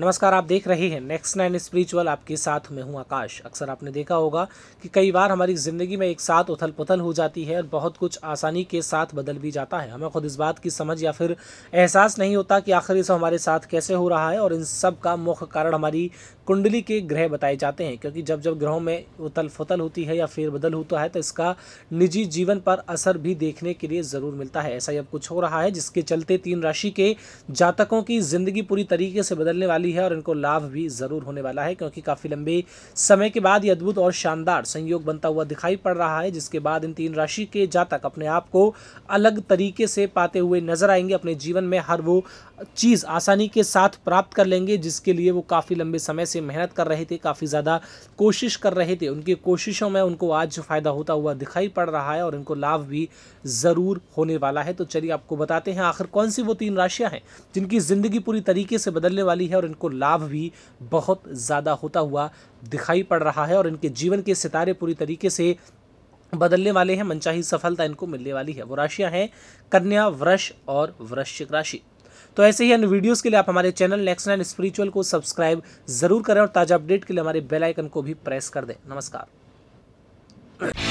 नमस्कार आप देख रहे हैं नेक्स्ट नाइन स्पिरिचुअल आपके साथ मैं हूं आकाश अक्सर आपने देखा होगा कि कई बार हमारी ज़िंदगी में एक साथ उथल पुथल हो जाती है और बहुत कुछ आसानी के साथ बदल भी जाता है हमें खुद इस बात की समझ या फिर एहसास नहीं होता कि आखिर इस हमारे साथ कैसे हो रहा है और इन सब का मुख्य कारण हमारी कुंडली के ग्रह बताए जाते हैं क्योंकि जब जब ग्रहों में उथल फुथल होती है या फिर बदल होता है तो इसका निजी जीवन पर असर भी देखने के लिए ज़रूर मिलता है ऐसा ही अब कुछ हो रहा है जिसके चलते तीन राशि के जातकों की ज़िंदगी पूरी तरीके से बदलने वाली वाली है और इनको लाभ भी ज़रूर होने वाला है क्योंकि काफ़ी लंबे समय के बाद यह अद्भुत और शानदार संयोग बनता हुआ दिखाई पड़ रहा है जिसके बाद इन तीन राशि के जातक अपने आप को अलग तरीके से पाते हुए नजर आएंगे अपने जीवन में हर वो चीज़ आसानी के साथ प्राप्त कर लेंगे जिसके लिए वो काफ़ी लंबे समय से मेहनत कर रहे थे काफ़ी ज़्यादा कोशिश कर रहे थे उनकी कोशिशों में उनको आज फ़ायदा होता हुआ दिखाई पड़ रहा है और इनको लाभ भी ज़रूर होने वाला है तो चलिए आपको बताते हैं आखिर कौन सी वो तीन राशियां हैं जिनकी ज़िंदगी पूरी तरीके से बदलने वाली है और संगठन को लाभ भी बहुत ज़्यादा होता हुआ दिखाई पड़ रहा है और इनके जीवन के सितारे पूरी तरीके से बदलने वाले हैं मनचाही सफलता इनको मिलने वाली है वो राशियाँ हैं कन्या वृष और वृश्चिक राशि तो ऐसे ही अन्य वीडियोस के लिए आप हमारे चैनल नेक्स्ट नाइन स्पिरिचुअल को सब्सक्राइब जरूर करें और ताज़ा अपडेट के लिए हमारे बेल आइकन को भी प्रेस कर दें नमस्कार